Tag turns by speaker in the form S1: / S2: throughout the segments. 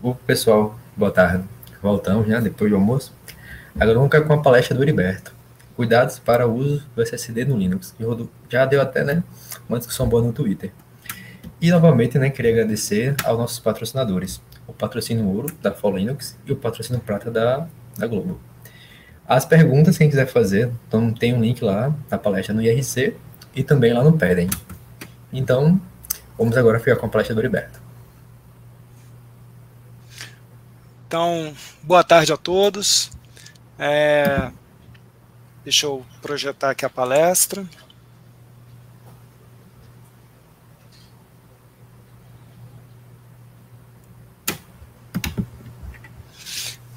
S1: O pessoal, boa tarde. Voltamos já né, depois do almoço. Agora vamos com a palestra do Heriberto. Cuidados para o uso do SSD no Linux. Já deu até né, uma discussão boa no Twitter. E novamente, né, queria agradecer aos nossos patrocinadores. O patrocínio ouro da Fall Linux e o patrocínio prata da, da Globo. As perguntas, quem quiser fazer, então tem um link lá na palestra no IRC e também lá no Pedem. Então, vamos agora ficar com a palestra do Heriberto.
S2: Então, boa tarde a todos. É, deixa eu projetar aqui a palestra.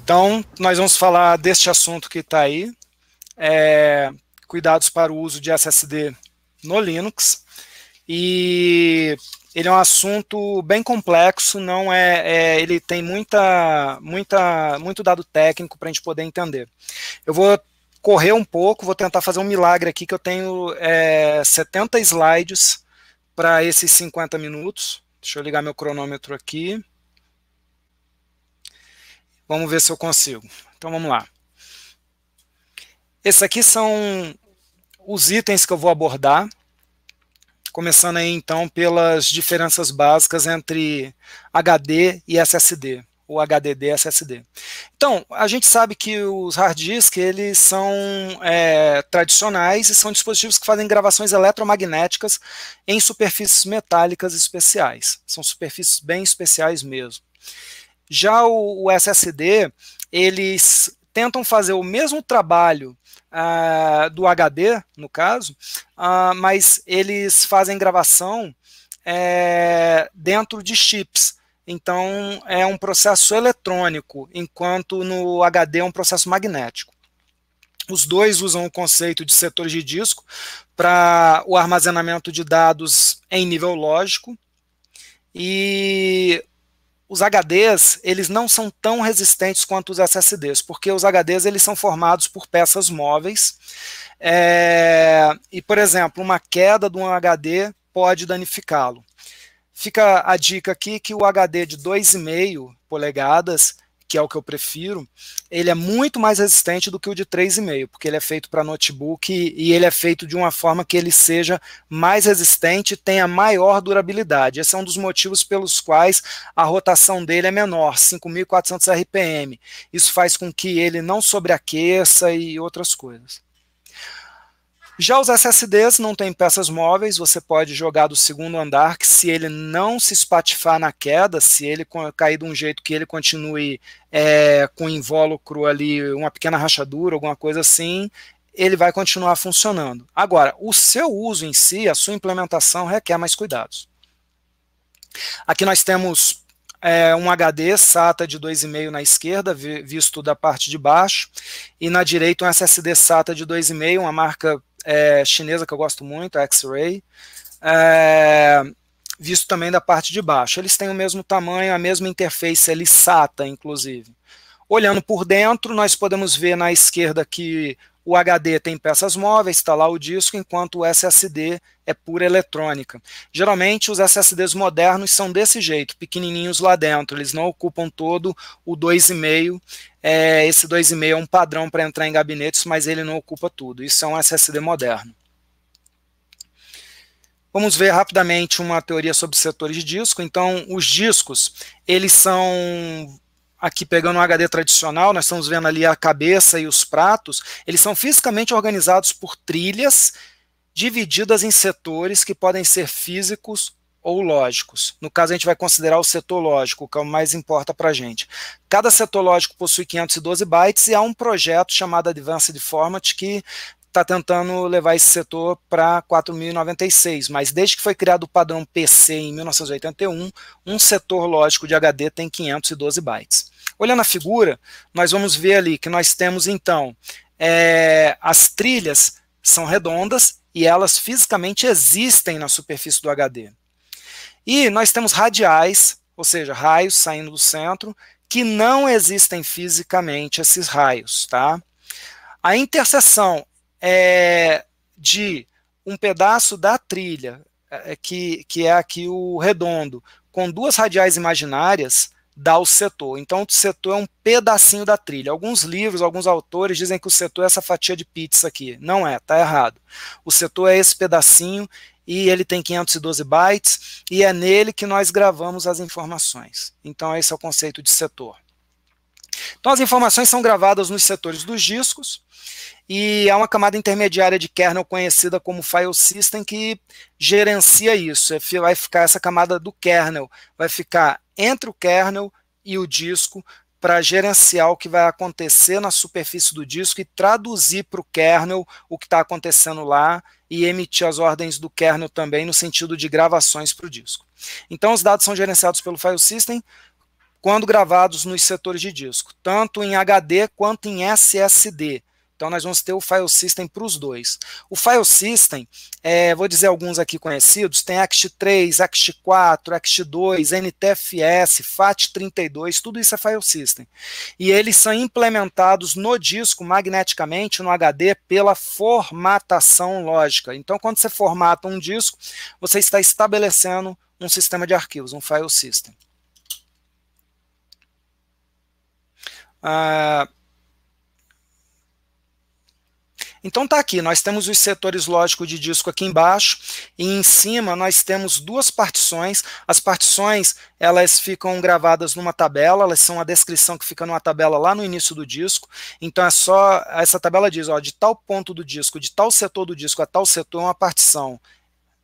S2: Então, nós vamos falar deste assunto que está aí, é, cuidados para o uso de SSD no Linux. E ele é um assunto bem complexo, não é, é ele tem muita, muita, muito dado técnico para a gente poder entender. Eu vou correr um pouco, vou tentar fazer um milagre aqui que eu tenho é, 70 slides para esses 50 minutos. Deixa eu ligar meu cronômetro aqui. Vamos ver se eu consigo. Então vamos lá. Esses aqui são os itens que eu vou abordar começando aí então pelas diferenças básicas entre HD e SSD, ou HDD e SSD. Então, a gente sabe que os hard disk, eles são é, tradicionais e são dispositivos que fazem gravações eletromagnéticas em superfícies metálicas especiais. São superfícies bem especiais mesmo. Já o, o SSD, eles tentam fazer o mesmo trabalho ah, do HD, no caso, uh, mas eles fazem gravação é, dentro de chips. Então é um processo eletrônico, enquanto no HD é um processo magnético. Os dois usam o conceito de setores de disco para o armazenamento de dados em nível lógico. E os HDs eles não são tão resistentes quanto os SSDs, porque os HDs eles são formados por peças móveis. É, e, por exemplo, uma queda de um HD pode danificá-lo. Fica a dica aqui que o HD de 2,5 polegadas que é o que eu prefiro, ele é muito mais resistente do que o de 3,5, porque ele é feito para notebook e, e ele é feito de uma forma que ele seja mais resistente e tenha maior durabilidade. Esse é um dos motivos pelos quais a rotação dele é menor, 5.400 RPM. Isso faz com que ele não sobreaqueça e outras coisas. Já os SSDs não têm peças móveis, você pode jogar do segundo andar, que se ele não se espatifar na queda, se ele cair de um jeito que ele continue é, com invólucro ali, uma pequena rachadura, alguma coisa assim, ele vai continuar funcionando. Agora, o seu uso em si, a sua implementação, requer mais cuidados. Aqui nós temos é, um HD SATA de 2,5 na esquerda, visto da parte de baixo, e na direita um SSD SATA de 2,5, uma marca é, chinesa que eu gosto muito, X-Ray, é, visto também da parte de baixo. Eles têm o mesmo tamanho, a mesma interface ele SATA, inclusive. Olhando por dentro, nós podemos ver na esquerda aqui o HD tem peças móveis, está lá o disco, enquanto o SSD é pura eletrônica. Geralmente os SSDs modernos são desse jeito, pequenininhos lá dentro, eles não ocupam todo o 2,5. É, esse 2,5 é um padrão para entrar em gabinetes, mas ele não ocupa tudo. Isso é um SSD moderno. Vamos ver rapidamente uma teoria sobre setores de disco. Então, os discos, eles são aqui pegando um HD tradicional, nós estamos vendo ali a cabeça e os pratos, eles são fisicamente organizados por trilhas divididas em setores que podem ser físicos ou lógicos. No caso, a gente vai considerar o setor lógico, que é o mais importa para a gente. Cada setor lógico possui 512 bytes e há um projeto chamado Advanced Format que está tentando levar esse setor para 4.096, mas desde que foi criado o padrão PC em 1981, um setor lógico de HD tem 512 bytes. Olhando a figura, nós vamos ver ali que nós temos então é, as trilhas são redondas e elas fisicamente existem na superfície do HD. E nós temos radiais, ou seja, raios saindo do centro, que não existem fisicamente esses raios, tá? A interseção é de um pedaço da trilha, é, que, que é aqui o redondo, com duas radiais imaginárias, dá o setor. Então, o setor é um pedacinho da trilha. Alguns livros, alguns autores dizem que o setor é essa fatia de pizza aqui. Não é, tá errado. O setor é esse pedacinho e ele tem 512 bytes e é nele que nós gravamos as informações. Então, esse é o conceito de setor. Então as informações são gravadas nos setores dos discos e há uma camada intermediária de kernel conhecida como file system que gerencia isso. É vai ficar essa camada do kernel, vai ficar entre o kernel e o disco para gerenciar o que vai acontecer na superfície do disco e traduzir para o kernel o que está acontecendo lá e emitir as ordens do kernel também no sentido de gravações para o disco. Então, os dados são gerenciados pelo file system, quando gravados nos setores de disco, tanto em HD quanto em SSD. Então nós vamos ter o file system para os dois. O file system, é, vou dizer alguns aqui conhecidos, tem ACT3, ACT4, ACT2, NTFS, FAT32, tudo isso é file system. E eles são implementados no disco magneticamente, no HD, pela formatação lógica. Então quando você formata um disco, você está estabelecendo um sistema de arquivos, um file system. Ah, então tá aqui, nós temos os setores lógicos de disco aqui embaixo e em cima nós temos duas partições. As partições, elas ficam gravadas numa tabela, elas são a descrição que fica numa tabela lá no início do disco. Então é só essa tabela diz, ó, de tal ponto do disco, de tal setor do disco a tal setor é uma partição.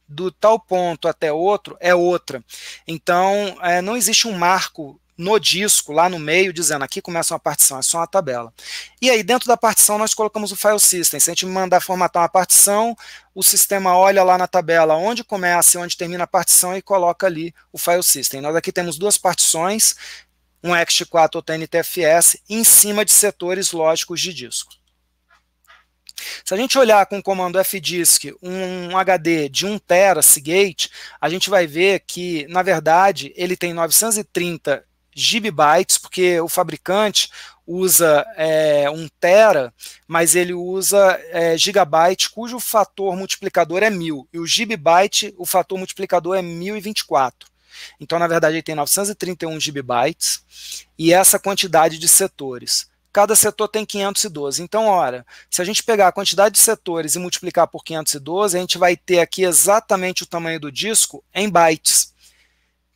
S2: Do tal ponto até outro é outra. Então, é, não existe um marco no disco, lá no meio, dizendo aqui começa uma partição, é só uma tabela. E aí, dentro da partição, nós colocamos o file system. Se a gente mandar formatar uma partição, o sistema olha lá na tabela onde começa e onde termina a partição e coloca ali o file system. Nós aqui temos duas partições, um ext4 ou TNTFS, em cima de setores lógicos de disco. Se a gente olhar com o comando fdisk um HD de 1 tera Seagate, a gente vai ver que, na verdade, ele tem 930 gigabytes, porque o fabricante usa é, um tera, mas ele usa é, gigabyte, cujo fator multiplicador é mil. E o gigabyte, o fator multiplicador é 1024. Então, na verdade, ele tem 931 gigabytes e essa quantidade de setores. Cada setor tem 512. Então, ora, se a gente pegar a quantidade de setores e multiplicar por 512, a gente vai ter aqui exatamente o tamanho do disco em bytes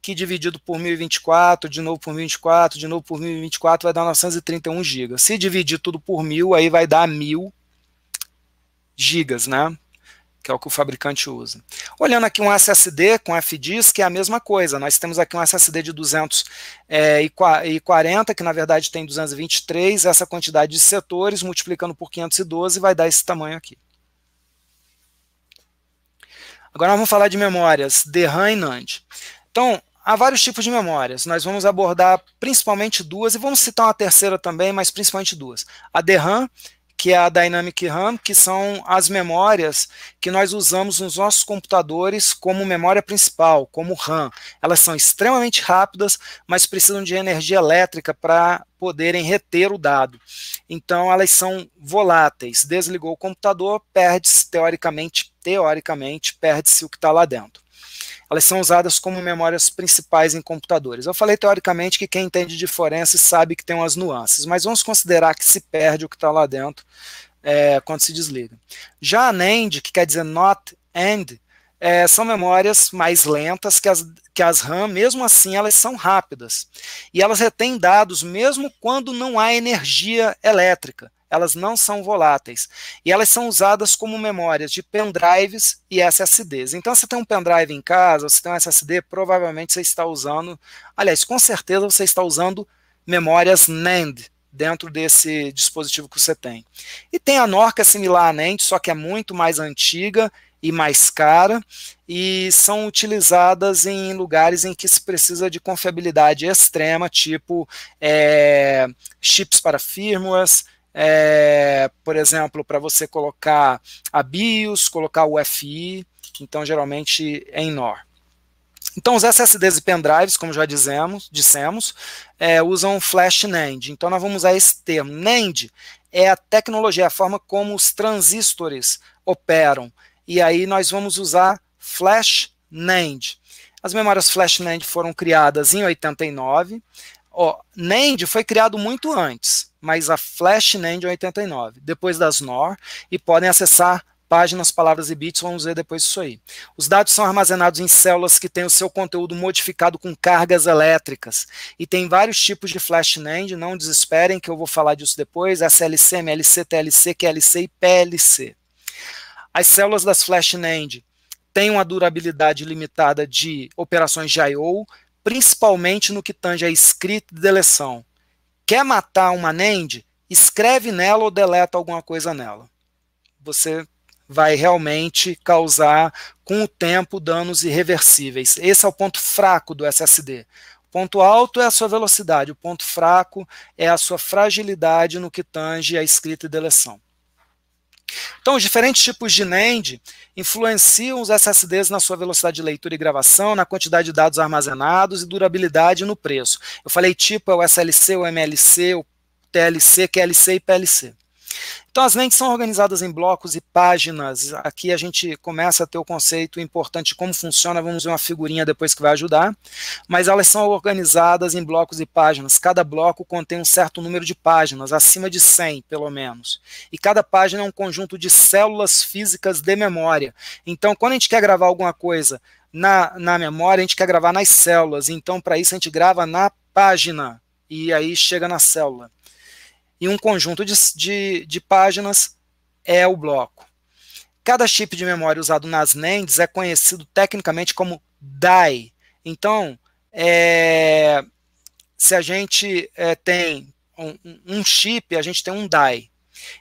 S2: que dividido por 1024, de novo por 1024, de novo por 1024, vai dar 931 GB. Se dividir tudo por 1000, aí vai dar 1000 gigas, né? Que é o que o fabricante usa. Olhando aqui um SSD com FDisk, é a mesma coisa. Nós temos aqui um SSD de 240, é, que na verdade tem 223, essa quantidade de setores, multiplicando por 512, vai dar esse tamanho aqui. Agora vamos falar de memórias, DRAM e NAND. Então, há vários tipos de memórias. Nós vamos abordar principalmente duas, e vamos citar uma terceira também, mas principalmente duas. A DRAM, que é a Dynamic RAM, que são as memórias que nós usamos nos nossos computadores como memória principal, como RAM. Elas são extremamente rápidas, mas precisam de energia elétrica para poderem reter o dado. Então elas são voláteis. Desligou o computador, perde-se teoricamente, teoricamente, perde-se o que está lá dentro elas são usadas como memórias principais em computadores. Eu falei teoricamente que quem entende de forense sabe que tem umas nuances, mas vamos considerar que se perde o que está lá dentro é, quando se desliga. Já a NAND, que quer dizer not end, é, são memórias mais lentas que as, que as RAM, mesmo assim elas são rápidas. E elas retêm dados mesmo quando não há energia elétrica elas não são voláteis. E elas são usadas como memórias de pendrives e SSDs. Então, se tem um pendrive em casa, se tem um SSD, provavelmente você está usando, aliás, com certeza você está usando memórias NAND dentro desse dispositivo que você tem. E tem a NOR que é similar à NAND, só que é muito mais antiga e mais cara, e são utilizadas em lugares em que se precisa de confiabilidade extrema, tipo é, chips para firmwares, é, por exemplo, para você colocar a BIOS, colocar o FI, então geralmente é em NOR. Então, os SSDs e pendrives, como já dizemos, dissemos, é, usam flash NAND. Então, nós vamos usar esse termo. NAND é a tecnologia, é a forma como os transistores operam. E aí nós vamos usar flash NAND. As memórias flash NAND foram criadas em 89. NAND foi criado muito antes mas a NAND de 89, depois das NOR, e podem acessar páginas, palavras e bits, vamos ver depois isso aí. Os dados são armazenados em células que têm o seu conteúdo modificado com cargas elétricas, e tem vários tipos de FlashNAND, não desesperem que eu vou falar disso depois, SLC, MLC, TLC, QLC e PLC. As células das FlashNAND têm uma durabilidade limitada de operações de I.O., principalmente no que tange a escrita e deleção. Quer matar uma NAND? Escreve nela ou deleta alguma coisa nela. Você vai realmente causar, com o tempo, danos irreversíveis. Esse é o ponto fraco do SSD. O ponto alto é a sua velocidade, o ponto fraco é a sua fragilidade no que tange a escrita e deleção. Então, os diferentes tipos de NAND influenciam os SSDs na sua velocidade de leitura e gravação, na quantidade de dados armazenados e durabilidade no preço. Eu falei tipo, é o SLC, o MLC, o TLC, QLC e PLC. Então, as lentes são organizadas em blocos e páginas. Aqui a gente começa a ter o conceito importante de como funciona. Vamos ver uma figurinha depois que vai ajudar. Mas elas são organizadas em blocos e páginas. Cada bloco contém um certo número de páginas, acima de 100, pelo menos. E cada página é um conjunto de células físicas de memória. Então, quando a gente quer gravar alguma coisa na, na memória, a gente quer gravar nas células. Então, para isso, a gente grava na página. E aí chega na célula e um conjunto de, de, de páginas é o bloco. Cada chip de memória usado nas NANDs é conhecido tecnicamente como DAI. Então, é, se a gente é, tem um, um, chip, a gente tem um DAI.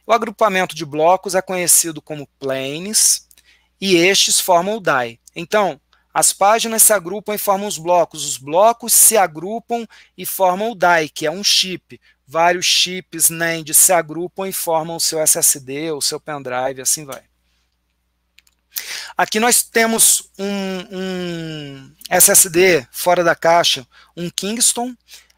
S2: O agrupamento de blocos é conhecido como planes e estes formam o DAI. Então, as páginas se agrupam e formam os blocos, os blocos se agrupam e formam o DAI, que é um chip vários chips NAND se agrupam e formam o seu SSD, o seu pendrive, assim vai. Aqui nós temos um, um SSD fora da caixa, um Kingston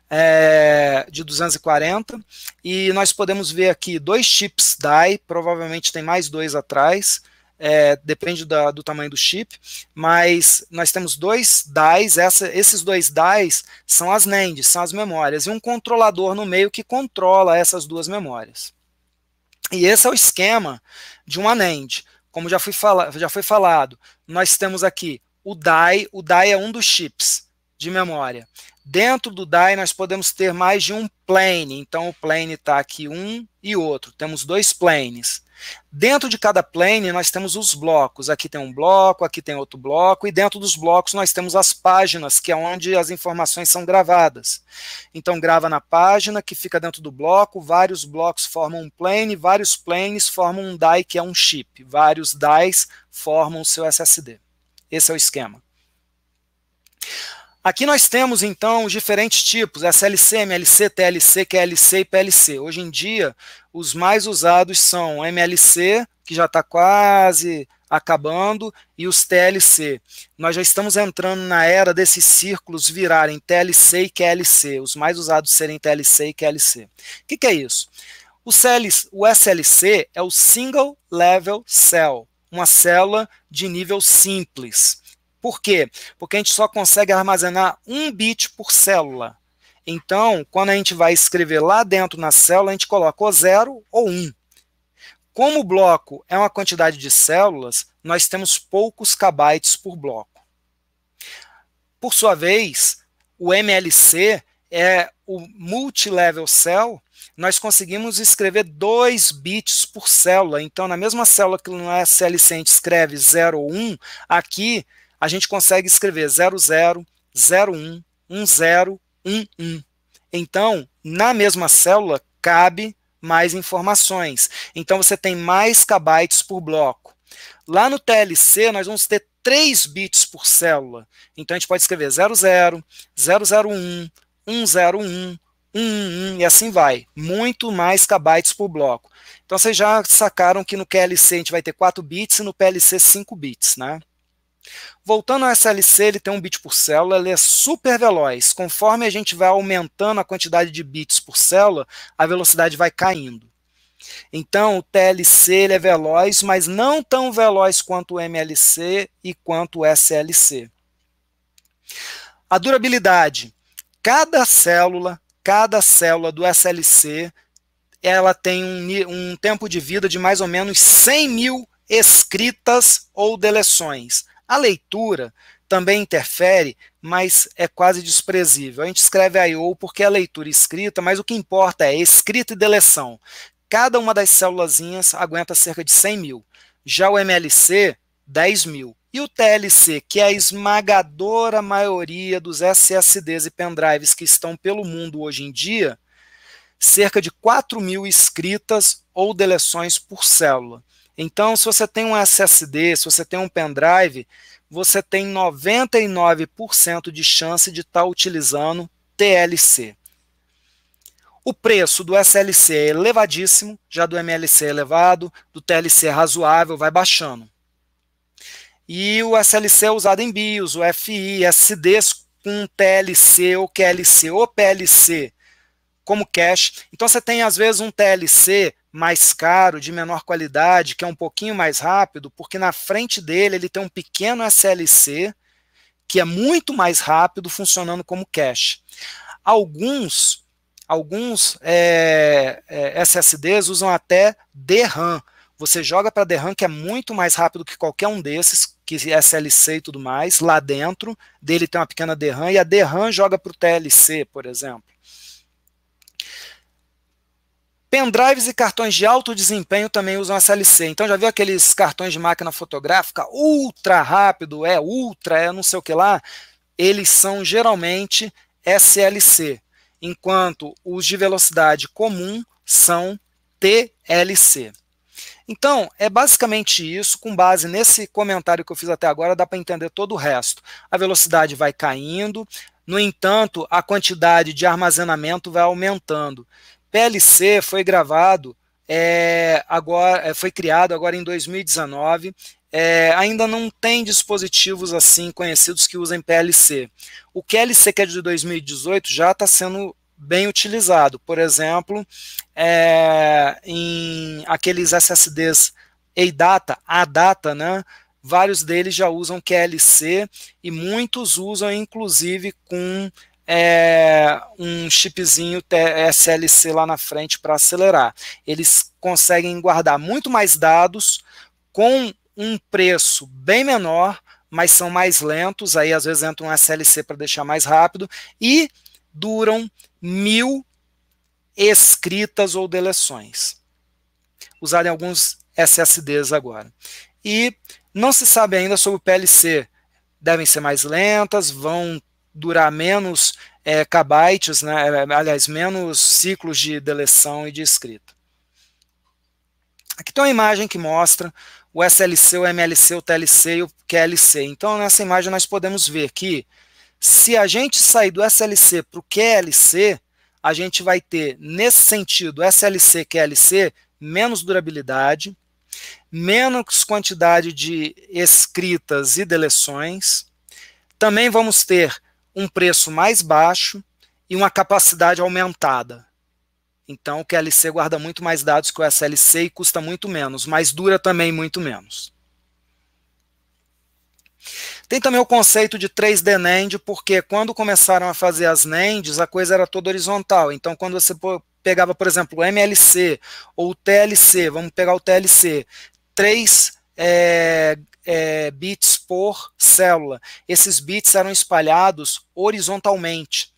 S2: é, de 240, e nós podemos ver aqui dois chips DAI, provavelmente tem mais dois atrás, é, depende da, do tamanho do chip, mas nós temos dois DAIs, essa, esses dois DAIs são as NANDs, são as memórias, e um controlador no meio que controla essas duas memórias. E esse é o esquema de uma NAND. Como já, fui fala, já foi falado, nós temos aqui o DAI, o DAI é um dos chips de memória. Dentro do DAI nós podemos ter mais de um plane, então o plane está aqui um e outro, temos dois planes. Dentro de cada plane, nós temos os blocos. Aqui tem um bloco, aqui tem outro bloco, e dentro dos blocos nós temos as páginas, que é onde as informações são gravadas. Então, grava na página, que fica dentro do bloco, vários blocos formam um plane, vários planes formam um DAI, que é um chip. Vários DAIs formam o seu SSD. Esse é o esquema. Aqui nós temos, então, os diferentes tipos, SLC, MLC, TLC, QLC e PLC. Hoje em dia, os mais usados são MLC, que já está quase acabando, e os TLC. Nós já estamos entrando na era desses círculos virarem TLC e QLC, os mais usados serem TLC e QLC. O que, que é isso? O, CLC, o SLC é o Single Level Cell, uma célula de nível simples. Por quê? Porque a gente só consegue armazenar um bit por célula. Então, quando a gente vai escrever lá dentro na célula, a gente coloca ou zero ou um. Como o bloco é uma quantidade de células, nós temos poucos kbytes por bloco. Por sua vez, o MLC é o multilevel cell, nós conseguimos escrever 2 bits por célula. Então, na mesma célula que no SLC a gente escreve 0 ou 1, um, aqui a gente consegue escrever 00, 01, 10, 11. Então, na mesma célula cabe mais informações. Então você tem mais kbytes por bloco. Lá no TLC nós vamos ter 3 bits por célula. Então a gente pode escrever 00, 001, 101, 111 e assim vai. Muito mais kbytes por bloco. Então vocês já sacaram que no QLC a gente vai ter 4 bits e no PLC 5 bits, né? Voltando ao SLC, ele tem um bit por célula, ele é super veloz. Conforme a gente vai aumentando a quantidade de bits por célula, a velocidade vai caindo. Então, o TLC ele é veloz, mas não tão veloz quanto o MLC e quanto o SLC. A durabilidade. Cada célula, cada célula do SLC, ela tem um, um tempo de vida de mais ou menos 100 mil escritas ou deleções. A leitura também interfere, mas é quase desprezível. A gente escreve I.O. porque é a leitura escrita, mas o que importa é escrita e deleção. Cada uma das célulazinhas aguenta cerca de 100 mil. Já o MLC, 10 mil. E o TLC, que é a esmagadora maioria dos SSDs e pendrives que estão pelo mundo hoje em dia, cerca de 4 mil escritas ou deleções por célula. Então, se você tem um SSD, se você tem um pendrive, você tem 99% de chance de estar tá utilizando TLC. O preço do SLC é elevadíssimo, já do MLC é elevado, do TLC é razoável, vai baixando. E o SLC é usado em BIOS, o FI, SDs com TLC ou QLC ou PLC como cache. Então você tem às vezes um TLC mais caro, de menor qualidade, que é um pouquinho mais rápido, porque na frente dele ele tem um pequeno SLC que é muito mais rápido funcionando como cache. Alguns alguns é, é, SSDs usam até DRAM. Você joga para DRAM que é muito mais rápido que qualquer um desses, que é SLC e tudo mais, lá dentro dele tem uma pequena DRAM e a DRAM joga para o TLC, por exemplo. Pendrives e cartões de alto desempenho também usam SLC. Então já viu aqueles cartões de máquina fotográfica ultra rápido, é ultra, é não sei o que lá? Eles são geralmente SLC, enquanto os de velocidade comum são TLC. Então, é basicamente isso, com base nesse comentário que eu fiz até agora, dá para entender todo o resto. A velocidade vai caindo, no entanto, a quantidade de armazenamento vai aumentando. PLC foi gravado é, agora, é, foi criado agora em 2019. É, ainda não tem dispositivos assim conhecidos que usem PLC. O QLC que é de 2018 já está sendo bem utilizado. Por exemplo, é, em aqueles SSDs ADATA, data né? Vários deles já usam QLC e muitos usam inclusive com é, um chipzinho SLC lá na frente para acelerar. Eles conseguem guardar muito mais dados com um preço bem menor, mas são mais lentos. Aí às vezes entra um SLC para deixar mais rápido e duram mil escritas ou deleções. Usarem alguns SSDs agora. E não se sabe ainda sobre o PLC. Devem ser mais lentas, vão durar menos é, kbytes, né, é, aliás, menos ciclos de deleção e de escrita. Aqui tem uma imagem que mostra o SLC, o MLC, o TLC e o QLC. Então, nessa imagem, nós podemos ver que se a gente sair do SLC para o QLC, a gente vai ter, nesse sentido, SLC, QLC, menos durabilidade, menos quantidade de escritas e deleções. Também vamos ter um preço mais baixo e uma capacidade aumentada. Então, o QLC guarda muito mais dados que o SLC e custa muito menos, mas dura também muito menos. Tem também o conceito de 3D NAND, porque quando começaram a fazer as NANDs, a coisa era toda horizontal. Então, quando você pegava, por exemplo, o MLC ou o TLC, vamos pegar o TLC, três é, é, bits por célula. Esses bits eram espalhados horizontalmente.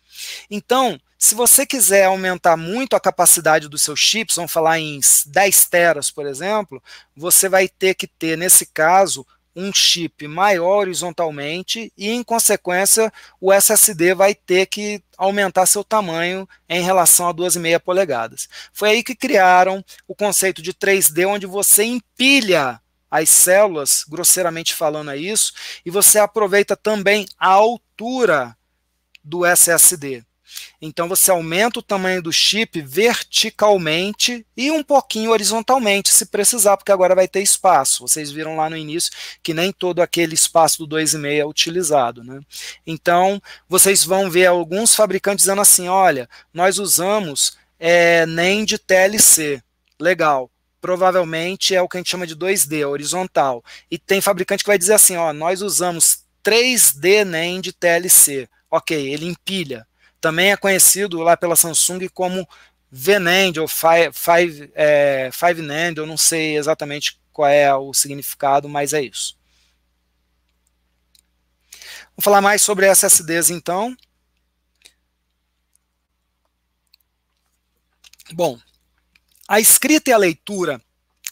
S2: Então, se você quiser aumentar muito a capacidade dos seus chips, vamos falar em 10 teras, por exemplo, você vai ter que ter, nesse caso, um chip maior horizontalmente e, em consequência, o SSD vai ter que aumentar seu tamanho em relação a 2,5 polegadas. Foi aí que criaram o conceito de 3D, onde você empilha as células, grosseiramente falando é isso, e você aproveita também a altura do SSD. Então você aumenta o tamanho do chip verticalmente e um pouquinho horizontalmente, se precisar, porque agora vai ter espaço. Vocês viram lá no início que nem todo aquele espaço do 2,5 é utilizado. Né? Então vocês vão ver alguns fabricantes dizendo assim: olha, nós usamos é, eh, NAND TLC. Legal provavelmente é o que a gente chama de 2D, horizontal. E tem fabricante que vai dizer assim, ó, nós usamos 3D NAND TLC. Ok, ele empilha. Também é conhecido lá pela Samsung como VNAND ou Five, five, é, five NAND, eu não sei exatamente qual é o significado, mas é isso. Vamos falar mais sobre SSDs então. Bom, a escrita e a leitura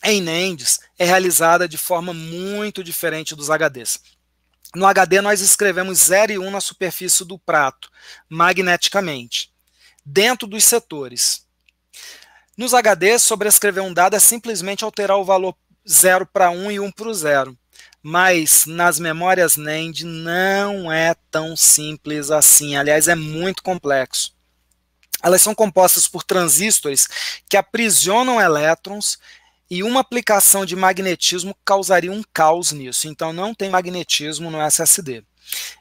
S2: em NANDs é realizada de forma muito diferente dos HDs. No HD, nós escrevemos 0 e 1 um na superfície do prato, magneticamente, dentro dos setores. Nos HDs, sobrescrever um dado é simplesmente alterar o valor 0 para 1 um e 1 um para o 0. Mas nas memórias NAND não é tão simples assim. Aliás, é muito complexo elas são compostas por transistores que aprisionam elétrons e uma aplicação de magnetismo causaria um caos nisso. Então não tem magnetismo no SSD.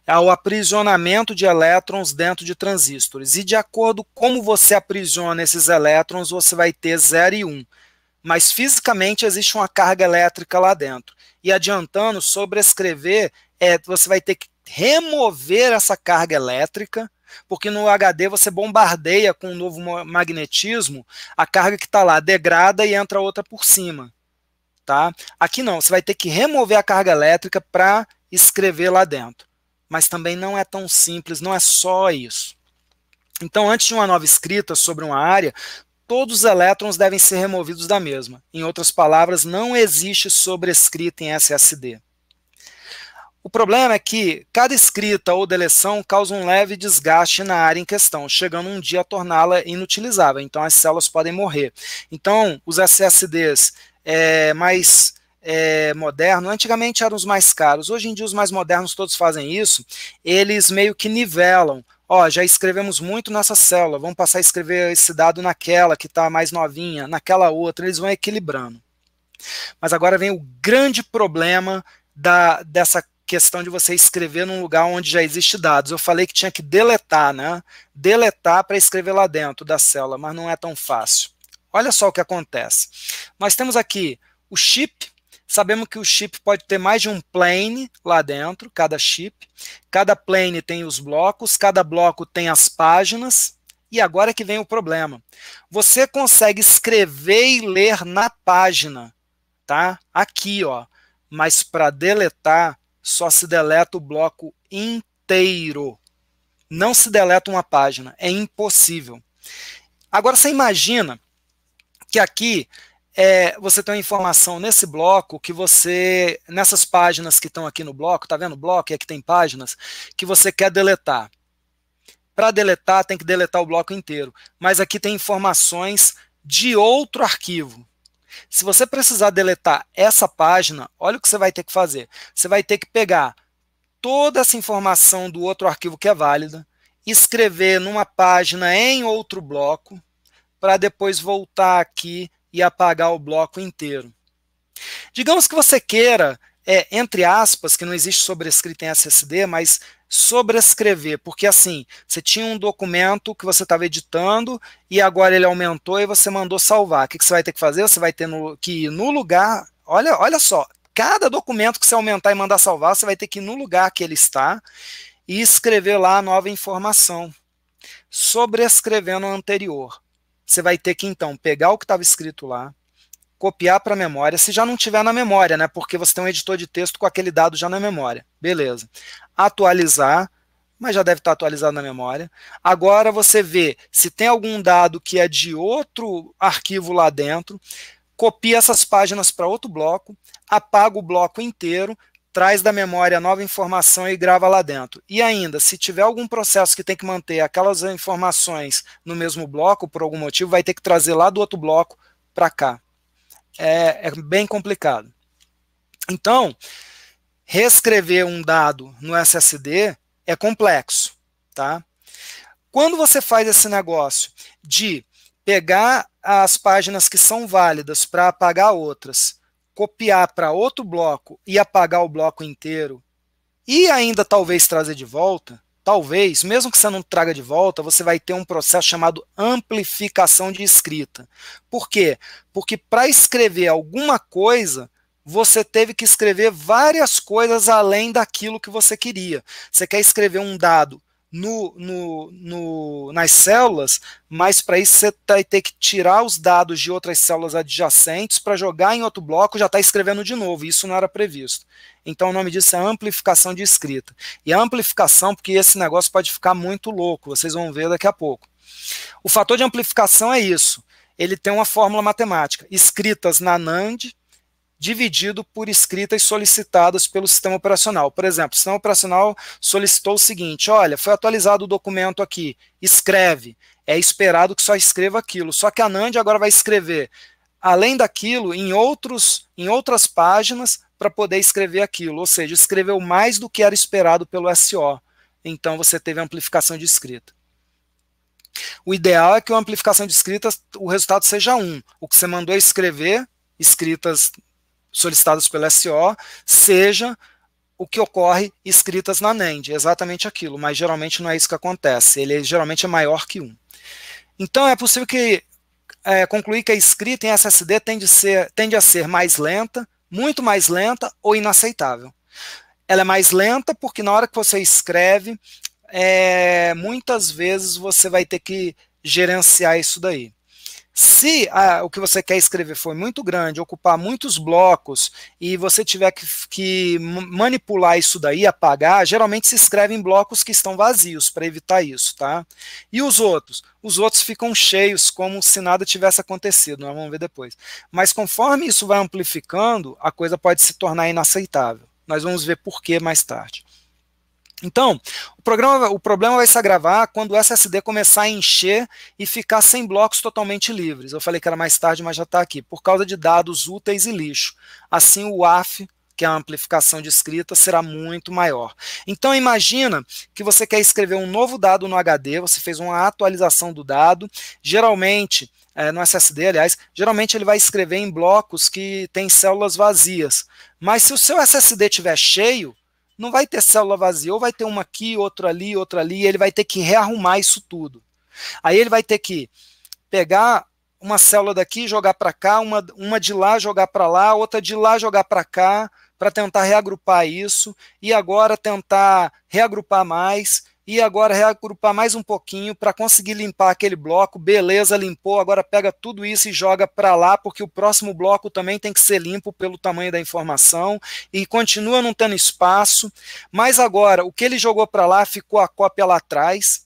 S2: É o aprisionamento de elétrons dentro de transistores. E de acordo com como você aprisiona esses elétrons, você vai ter 0 e 1. Um. Mas fisicamente existe uma carga elétrica lá dentro. E adiantando, sobrescrever, é, você vai ter que remover essa carga elétrica porque no HD você bombardeia com um novo magnetismo a carga que está lá, degrada e entra outra por cima. Tá? Aqui não, você vai ter que remover a carga elétrica para escrever lá dentro. Mas também não é tão simples, não é só isso. Então, antes de uma nova escrita sobre uma área, todos os elétrons devem ser removidos da mesma. Em outras palavras, não existe sobrescrita em SSD. O problema é que cada escrita ou deleção causa um leve desgaste na área em questão, chegando um dia a torná-la inutilizável. Então, as células podem morrer. Então, os SSDs é, mais é, moderno, antigamente eram os mais caros, hoje em dia os mais modernos todos fazem isso, eles meio que nivelam. Ó, já escrevemos muito nessa célula, vamos passar a escrever esse dado naquela que está mais novinha, naquela outra, eles vão equilibrando. Mas agora vem o grande problema da, dessa questão de você escrever num lugar onde já existe dados. Eu falei que tinha que deletar, né? Deletar para escrever lá dentro da célula, mas não é tão fácil. Olha só o que acontece. Nós temos aqui o chip, Sabemos que o chip pode ter mais de um plane lá dentro, cada chip. Cada plane tem os blocos, cada bloco tem as páginas. E agora é que vem o problema. Você consegue escrever e ler na página, tá? Aqui, ó. Mas para deletar, só se deleta o bloco inteiro. Não se deleta uma página, é impossível. Agora você imagina que aqui é, você tem uma informação nesse bloco que você, nessas páginas que estão aqui no bloco, tá vendo o bloco? E aqui tem páginas que você quer deletar. Para deletar, tem que deletar o bloco inteiro. Mas aqui tem informações de outro arquivo. Se você precisar deletar essa página, olha o que você vai ter que fazer. Você vai ter que pegar toda essa informação do outro arquivo que é válida, escrever numa página em outro bloco, para depois voltar aqui e apagar o bloco inteiro. Digamos que você queira é, entre aspas, que não existe sobrescrito em SSD, mas sobrescrever, porque assim, você tinha um documento que você estava editando e agora ele aumentou e você mandou salvar. O que, que você vai ter que fazer? Você vai ter no, que ir no lugar, olha, olha só, cada documento que você aumentar e mandar salvar, você vai ter que ir no lugar que ele está e escrever lá a nova informação, sobrescrevendo a anterior. Você vai ter que então pegar o que estava escrito lá, copiar para a memória, se já não tiver na memória, né? Porque você tem um editor de texto com aquele dado já na memória. Beleza. Atualizar, mas já deve estar atualizado na memória. Agora você vê se tem algum dado que é de outro arquivo lá dentro, copia essas páginas para outro bloco, apaga o bloco inteiro, traz da memória a nova informação e grava lá dentro. E ainda, se tiver algum processo que tem que manter aquelas informações no mesmo bloco, por algum motivo, vai ter que trazer lá do outro bloco para cá é, é bem complicado. Então, reescrever um dado no SSD é complexo, tá? Quando você faz esse negócio de pegar as páginas que são válidas para apagar outras, copiar para outro bloco e apagar o bloco inteiro e ainda talvez trazer de volta, talvez, mesmo que você não traga de volta, você vai ter um processo chamado amplificação de escrita. Por quê? Porque para escrever alguma coisa, você teve que escrever várias coisas além daquilo que você queria. Você quer escrever um dado no, no, no, nas células, mas para isso você vai tá, ter que tirar os dados de outras células adjacentes para jogar em outro bloco, já está escrevendo de novo. Isso não era previsto. Então o nome disso é amplificação de escrita. E amplificação, porque esse negócio pode ficar muito louco, vocês vão ver daqui a pouco. O fator de amplificação é isso. Ele tem uma fórmula matemática, escritas na NAND dividido por escritas solicitadas pelo sistema operacional. Por exemplo, o sistema operacional solicitou o seguinte: olha, foi atualizado o documento aqui, escreve. É esperado que só escreva aquilo. Só que a Nand agora vai escrever, além daquilo, em, outros, em outras páginas para poder escrever aquilo. Ou seja, escreveu mais do que era esperado pelo SO. Então você teve amplificação de escrita. O ideal é que a amplificação de escritas, o resultado seja 1. Um. O que você mandou é escrever, escritas solicitadas pelo SO, seja o que ocorre escritas na NEND, é exatamente aquilo, mas geralmente não é isso que acontece, ele geralmente é maior que um. Então é possível que é, concluir que a escrita em SSD tende, ser, tende a ser mais lenta, muito mais lenta ou inaceitável. Ela é mais lenta porque na hora que você escreve, é, muitas vezes você vai ter que gerenciar isso daí. Se ah, o que você quer escrever foi muito grande, ocupar muitos blocos e você tiver que, que manipular isso daí, apagar, geralmente se escreve em blocos que estão vazios para evitar isso, tá? E os outros? Os outros ficam cheios, como se nada tivesse acontecido, nós vamos ver depois. Mas conforme isso vai amplificando, a coisa pode se tornar inaceitável. Nós vamos ver por que mais tarde. Então, o, programa, o problema vai se agravar quando o SSD começar a encher e ficar sem blocos totalmente livres. Eu falei que era mais tarde, mas já está aqui. Por causa de dados úteis e lixo. Assim, o AF, que é a amplificação de escrita, será muito maior. Então, imagina que você quer escrever um novo dado no HD, você fez uma atualização do dado, geralmente, é, no SSD, aliás, geralmente ele vai escrever em blocos que tem células vazias. Mas se o seu SSD estiver cheio, não vai ter célula vazia, ou vai ter uma aqui, outra ali, outra ali, e ele vai ter que rearrumar isso tudo. Aí ele vai ter que pegar uma célula daqui, jogar para cá, uma, uma de lá, jogar para lá, outra de lá, jogar para cá, para tentar reagrupar isso, e agora tentar reagrupar mais, e agora reagrupar mais um pouquinho para conseguir limpar aquele bloco. Beleza, limpou. Agora pega tudo isso e joga para lá, porque o próximo bloco também tem que ser limpo pelo tamanho da informação e continua não tendo espaço. Mas agora, o que ele jogou para lá ficou a cópia lá atrás.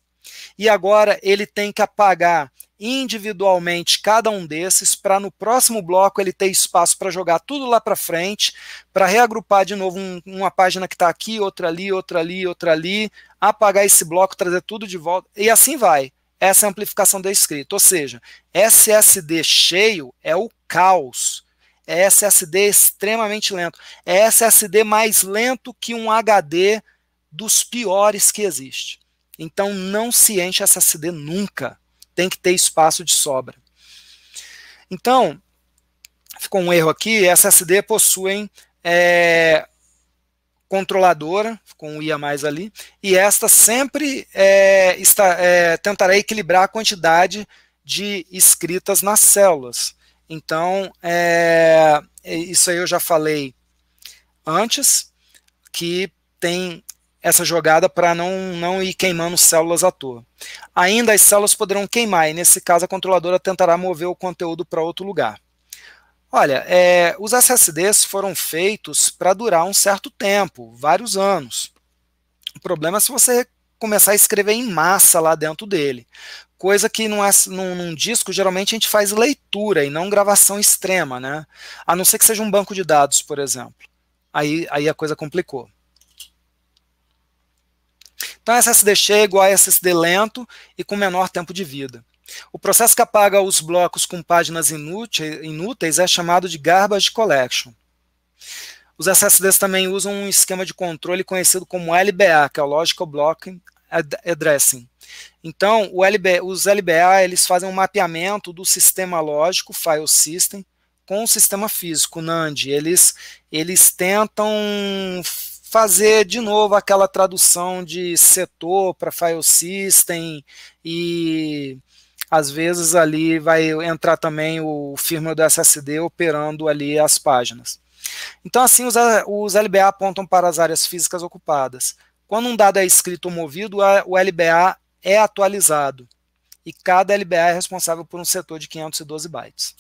S2: E agora ele tem que apagar individualmente cada um desses, para no próximo bloco ele ter espaço para jogar tudo lá para frente, para reagrupar de novo um, uma página que está aqui, outra ali, outra ali, outra ali, apagar esse bloco, trazer tudo de volta, e assim vai. Essa é a amplificação da escrita. Ou seja, SSD cheio é o caos. É SSD extremamente lento. É SSD mais lento que um HD dos piores que existe. Então não se enche SSD nunca tem que ter espaço de sobra. Então, ficou um erro aqui, SSD possuem é, controladora, com um I mais ali, e esta sempre é, está, é, tentará equilibrar a quantidade de escritas nas células. Então, é, é isso aí eu já falei antes, que tem essa jogada para não, não ir queimando células à toa. Ainda as células poderão queimar, e nesse caso a controladora tentará mover o conteúdo para outro lugar. Olha, é, os SSDs foram feitos para durar um certo tempo, vários anos. O problema é se você começar a escrever em massa lá dentro dele. Coisa que num, num, num disco geralmente a gente faz leitura e não gravação extrema, né? A não ser que seja um banco de dados, por exemplo. Aí, aí a coisa complicou. Então, SSD cheio é igual a SSD lento e com menor tempo de vida. O processo que apaga os blocos com páginas inúteis é chamado de garbage collection. Os SSDs também usam um esquema de controle conhecido como LBA, que é o Logical Block Addressing. Então, LBA, os LBA eles fazem um mapeamento do sistema lógico, file system, com o sistema físico, NAND. Eles, eles tentam fazer de novo aquela tradução de setor para file system e às vezes ali vai entrar também o firmware do SSD operando ali as páginas. Então assim os, os LBA apontam para as áreas físicas ocupadas. Quando um dado é escrito ou movido, o LBA é atualizado e cada LBA é responsável por um setor de 512 bytes.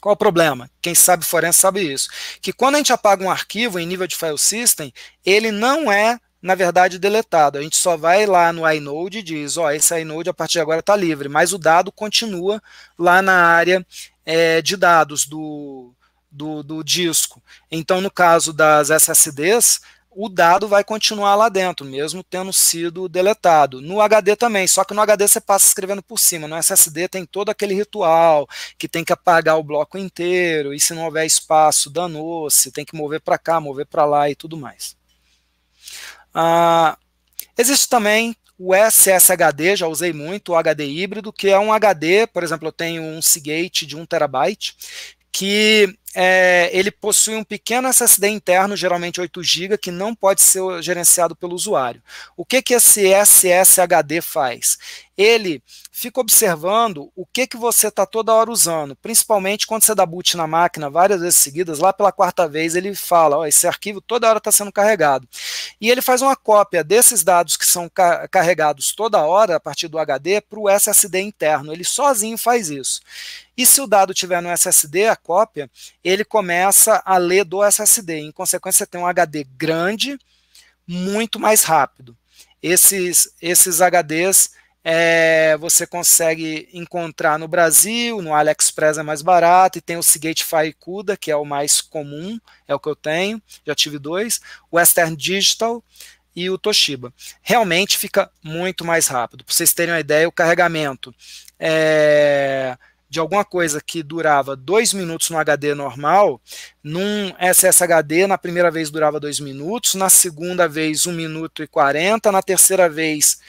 S2: Qual o problema? Quem sabe forense sabe isso. Que quando a gente apaga um arquivo em nível de file system, ele não é, na verdade, deletado. A gente só vai lá no inode e diz, ó, oh, esse inode a partir de agora está livre, mas o dado continua lá na área é, de dados do, do, do disco. Então, no caso das SSDs, o dado vai continuar lá dentro, mesmo tendo sido deletado. No HD também, só que no HD você passa escrevendo por cima. No SSD tem todo aquele ritual que tem que apagar o bloco inteiro, e se não houver espaço, danou-se, tem que mover para cá, mover para lá e tudo mais. Ah, existe também o SSHD, já usei muito, o HD híbrido, que é um HD, por exemplo, eu tenho um Seagate de 1 terabyte, que é, ele possui um pequeno SSD interno, geralmente 8 GB, que não pode ser gerenciado pelo usuário. O que, que esse SSHD faz? Ele fica observando o que, que você está toda hora usando, principalmente quando você dá boot na máquina várias vezes seguidas, lá pela quarta vez ele fala, ó, esse arquivo toda hora está sendo carregado. E ele faz uma cópia desses dados que são ca carregados toda hora a partir do HD para o SSD interno, ele sozinho faz isso. E se o dado tiver no SSD, a cópia, ele começa a ler do SSD. Em consequência, você tem um HD grande, muito mais rápido. Esses, esses HDs é, você consegue encontrar no Brasil, no AliExpress é mais barato, e tem o Seagate Firecuda, que é o mais comum, é o que eu tenho, já tive dois, Western Digital e o Toshiba. Realmente fica muito mais rápido. Para vocês terem uma ideia, o carregamento é, de alguma coisa que durava dois minutos no HD normal, num SSHD, na primeira vez durava dois minutos, na segunda vez um minuto e quarenta, na terceira vez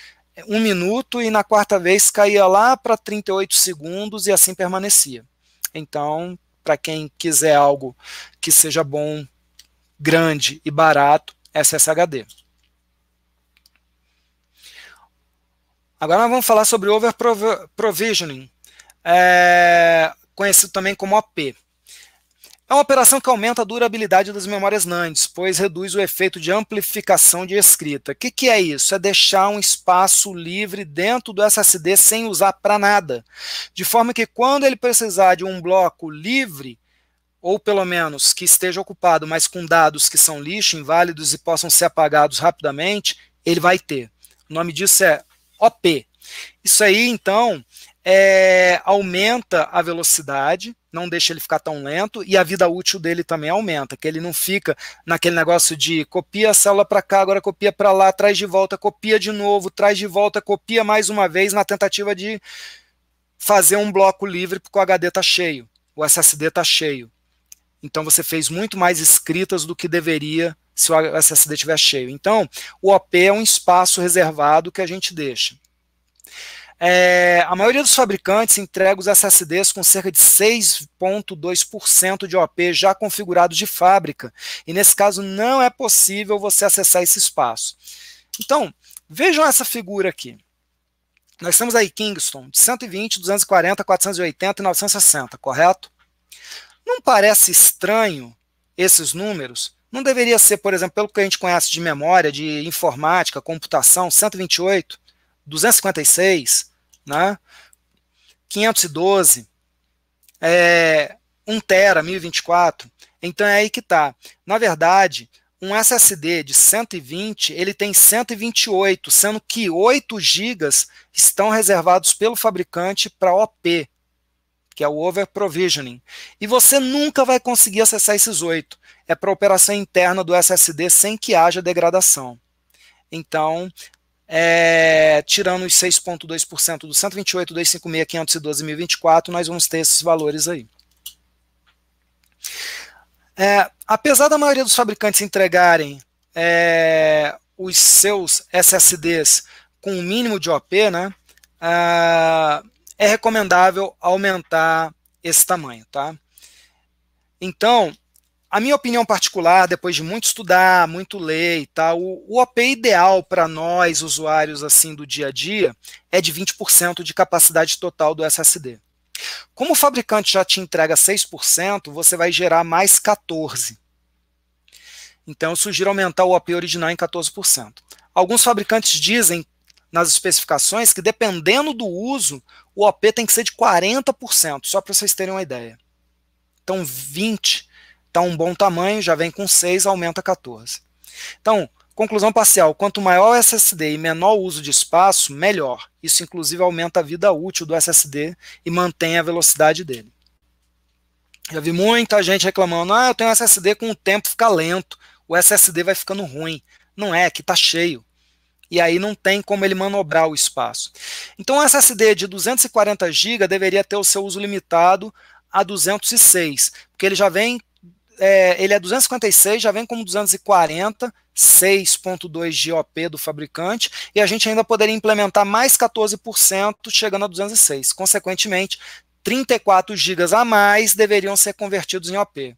S2: um minuto e na quarta vez caía lá para 38 segundos e assim permanecia. Então, para quem quiser algo que seja bom, grande e barato, SSHD. Agora nós vamos falar sobre over provisioning, é, conhecido também como OP. É uma operação que aumenta a durabilidade das memórias NANDs, pois reduz o efeito de amplificação de escrita. O que, que, é isso? É deixar um espaço livre dentro do SSD sem usar para nada. De forma que quando ele precisar de um bloco livre, ou pelo menos que esteja ocupado, mas com dados que são lixo, inválidos e possam ser apagados rapidamente, ele vai ter. O nome disso é OP. Isso aí, então, é, aumenta a velocidade, não deixa ele ficar tão lento, e a vida útil dele também aumenta, que ele não fica naquele negócio de copia a célula para cá, agora copia para lá, traz de volta, copia de novo, traz de volta, copia mais uma vez na tentativa de fazer um bloco livre porque o HD está cheio, o SSD está cheio. Então você fez muito mais escritas do que deveria se o SSD estiver cheio. Então, o OP é um espaço reservado que a gente deixa. É, a maioria dos fabricantes entrega os SSDs com cerca de 6,2% de OP já configurados de fábrica, e nesse caso não é possível você acessar esse espaço. Então, vejam essa figura aqui. Nós temos aí Kingston, de 120, 240, 480 e 960, correto? Não parece estranho esses números? Não deveria ser, por exemplo, pelo que a gente conhece de memória, de informática, computação, 128? 256, né? 512, é, 1 tera, 1024. Então é aí que tá. Na verdade, um SSD de 120, ele tem 128, sendo que 8 GB estão reservados pelo fabricante para OP, que é o over provisioning. E você nunca vai conseguir acessar esses 8. É para operação interna do SSD sem que haja degradação. Então, é, tirando os 6,2% do 128, 256, 512, 1024, nós vamos ter esses valores aí. É, apesar da maioria dos fabricantes entregarem é, os seus SSDs com o um mínimo de OP, né, é recomendável aumentar esse tamanho. Tá? Então, a minha opinião particular, depois de muito estudar, muito ler e tal, o OP ideal para nós, usuários assim do dia a dia, é de 20% de capacidade total do SSD. Como o fabricante já te entrega 6%, você vai gerar mais 14%. Então, eu sugiro aumentar o OP original em 14%. Alguns fabricantes dizem nas especificações que, dependendo do uso, o OP tem que ser de 40%, só para vocês terem uma ideia. Então, 20% está então, um bom tamanho, já vem com 6, aumenta 14. Então, conclusão parcial, quanto maior o SSD e menor o uso de espaço, melhor. Isso, inclusive, aumenta a vida útil do SSD e mantém a velocidade dele. Já vi muita gente reclamando, ah, eu tenho SSD com o tempo fica lento, o SSD vai ficando ruim. Não é, que está cheio. E aí não tem como ele manobrar o espaço. Então o SSD de 240 GB deveria ter o seu uso limitado a 206, porque ele já vem é, ele é 256, já vem como 240, 6.2 de OP do fabricante, e a gente ainda poderia implementar mais 14%, chegando a 206. Consequentemente, 34 GB a mais deveriam ser convertidos em OP.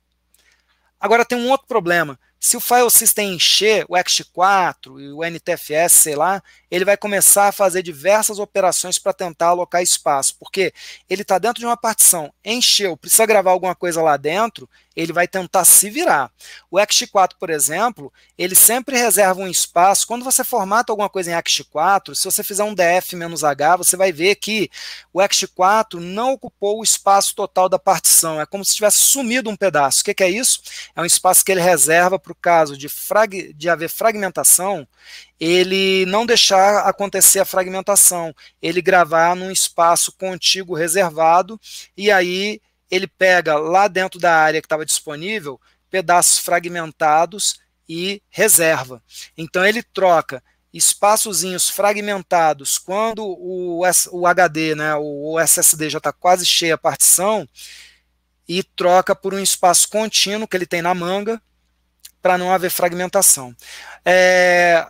S2: Agora tem um outro problema. Se o file system encher o ext4 e o NTFS, sei lá, ele vai começar a fazer diversas operações para tentar alocar espaço, porque ele está dentro de uma partição, encheu, precisa gravar alguma coisa lá dentro, ele vai tentar se virar. O x 4 por exemplo, ele sempre reserva um espaço. Quando você formata alguma coisa em x 4 se você fizer um DF-H, você vai ver que o x 4 não ocupou o espaço total da partição. É como se tivesse sumido um pedaço. O que, que é isso? É um espaço que ele reserva para o caso de, de haver fragmentação ele não deixar acontecer a fragmentação, ele gravar num espaço contíguo reservado, e aí ele pega lá dentro da área que estava disponível pedaços fragmentados e reserva. Então ele troca espaçozinhos fragmentados quando o, o HD, né, o SSD já está quase cheio a partição, e troca por um espaço contínuo que ele tem na manga para não haver fragmentação. É,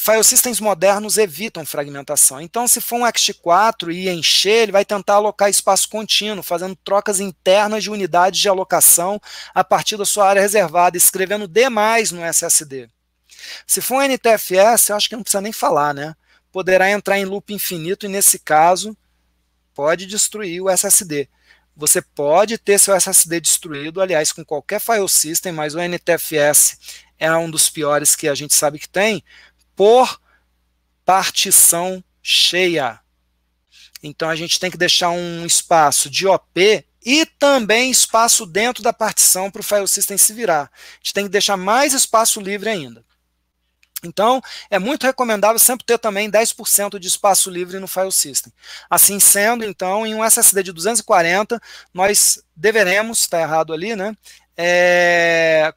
S2: File systems modernos evitam fragmentação. Então, se for um X4 e encher, ele vai tentar alocar espaço contínuo, fazendo trocas internas de unidades de alocação a partir da sua área reservada, escrevendo demais no SSD. Se for um NTFS, eu acho que não precisa nem falar, né? Poderá entrar em loop infinito e, nesse caso, pode destruir o SSD. Você pode ter seu SSD destruído, aliás, com qualquer file system, mas o NTFS é um dos piores que a gente sabe que tem por partição cheia. Então a gente tem que deixar um espaço de OP e também espaço dentro da partição para o file system se virar. A gente tem que deixar mais espaço livre ainda. Então, é muito recomendável sempre ter também 10% de espaço livre no file system. Assim sendo, então, em um SSD de 240, nós deveremos, está errado ali, né, é,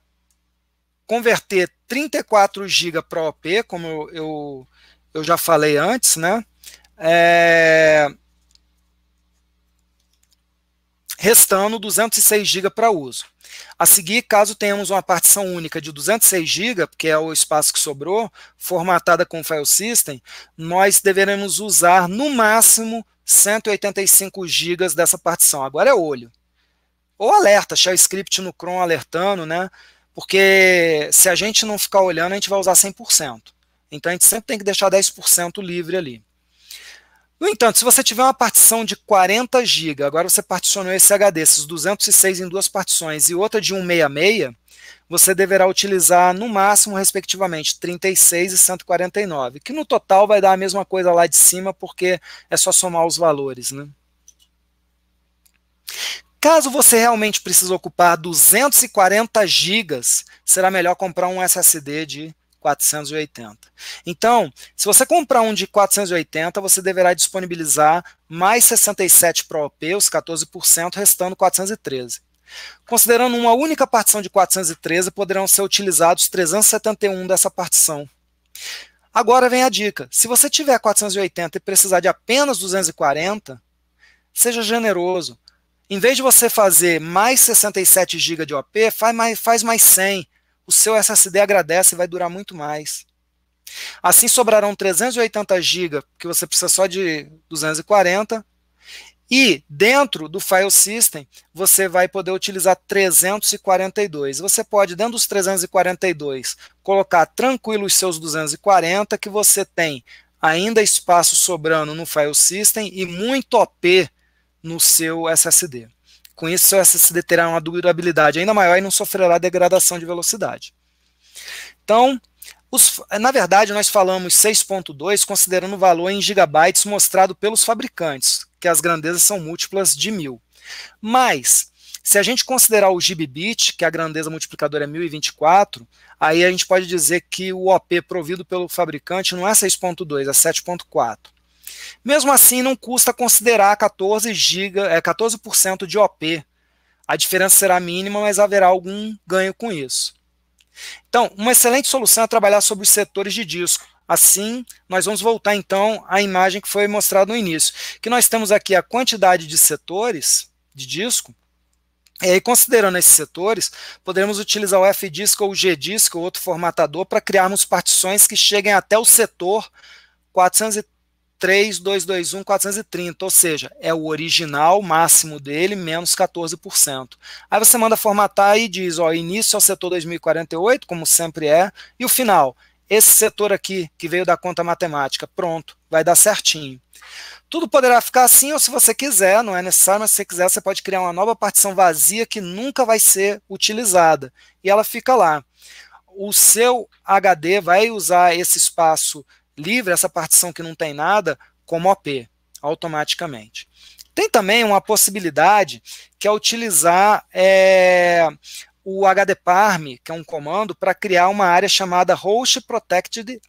S2: converter 34 GB para OP, como eu, eu já falei antes, né? É... Restando 206 GB para uso. A seguir, caso tenhamos uma partição única de 206 GB, que é o espaço que sobrou, formatada com file system, nós deveremos usar no máximo 185 GB dessa partição. Agora é olho. Ou alerta, shell script no Chrome alertando, né? porque se a gente não ficar olhando, a gente vai usar 100%. Então a gente sempre tem que deixar 10% livre ali. No entanto, se você tiver uma partição de 40 GB, agora você particionou esse HD, esses 206 em duas partições e outra de 166, você deverá utilizar no máximo, respectivamente, 36 e 149, que no total vai dar a mesma coisa lá de cima, porque é só somar os valores. Né? Caso você realmente precise ocupar 240 gigas, será melhor comprar um SSD de 480. Então, se você comprar um de 480, você deverá disponibilizar mais 67 para OP, os 14%, restando 413. Considerando uma única partição de 413, poderão ser utilizados 371 dessa partição. Agora vem a dica: se você tiver 480 e precisar de apenas 240, seja generoso em vez de você fazer mais 67 GB de OP, faz mais, faz mais 100. O seu SSD agradece e vai durar muito mais. Assim sobrarão 380 GB, que você precisa só de 240. E dentro do file system, você vai poder utilizar 342. Você pode, dentro dos 342, colocar tranquilo os seus 240, que você tem ainda espaço sobrando no file system e muito OP no seu SSD. Com isso, seu SSD terá uma durabilidade ainda maior e não sofrerá degradação de velocidade. Então, os, na verdade, nós falamos 6.2 considerando o valor em gigabytes mostrado pelos fabricantes, que as grandezas são múltiplas de mil. Mas, se a gente considerar o gigabit, que a grandeza multiplicadora é 1024, aí a gente pode dizer que o OP provido pelo fabricante não é 6.2, é 7.4. Mesmo assim, não custa considerar 14 giga, é, 14% de OP. A diferença será mínima, mas haverá algum ganho com isso. Então, uma excelente solução é trabalhar sobre os setores de disco. Assim, nós vamos voltar então à imagem que foi mostrada no início, que nós temos aqui a quantidade de setores de disco, e aí, considerando esses setores, poderemos utilizar o FDisc ou o GDisc ou outro formatador para criarmos partições que cheguem até o setor 430 3221 430, ou seja, é o original máximo dele menos 14%. Aí você manda formatar e diz, ó, início ao setor 2048, como sempre é, e o final, esse setor aqui que veio da conta matemática, pronto, vai dar certinho. Tudo poderá ficar assim, ou se você quiser, não é necessário, mas se você quiser, você pode criar uma nova partição vazia que nunca vai ser utilizada, e ela fica lá. O seu HD vai usar esse espaço livre essa partição que não tem nada como OP, automaticamente. Tem também uma possibilidade que é utilizar é, o hdparm, que é um comando, para criar uma área chamada Host Protected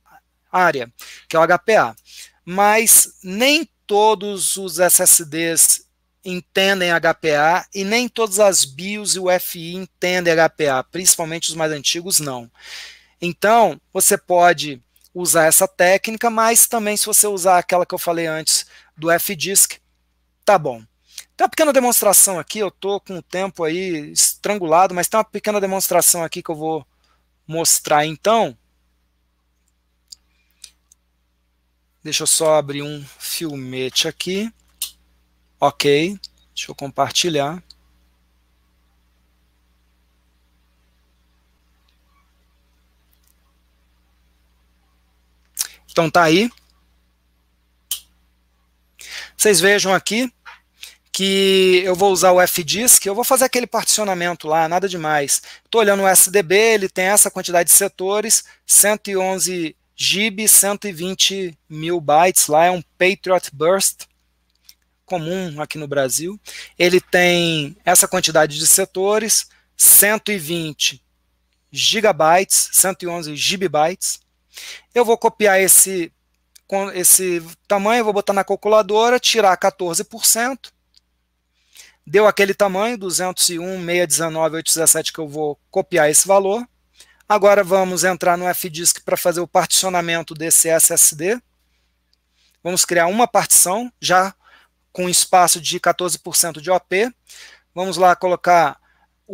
S2: Area, que é o HPA. Mas nem todos os SSDs entendem HPA e nem todas as BIOS e UFI entendem HPA, principalmente os mais antigos não. Então, você pode usar essa técnica, mas também se você usar aquela que eu falei antes do F F-Disc, tá bom. Tem uma pequena demonstração aqui, eu tô com o tempo aí estrangulado, mas tem uma pequena demonstração aqui que eu vou mostrar então. Deixa eu só abrir um filmete aqui. Ok, deixa eu compartilhar. Então tá aí. Vocês vejam aqui que eu vou usar o FDISC, eu vou fazer aquele particionamento lá, nada demais. Estou olhando o SDB, ele tem essa quantidade de setores, 111 GB, 120 mil bytes, lá é um Patriot Burst, comum aqui no Brasil. Ele tem essa quantidade de setores, 120 gigabytes, 111 gigabytes. Eu vou copiar esse, esse tamanho, vou botar na calculadora, tirar 14%. Deu aquele tamanho, 201,619,817, que eu vou copiar esse valor. Agora vamos entrar no FDISC para fazer o particionamento desse SSD. Vamos criar uma partição, já com espaço de 14% de OP. Vamos lá colocar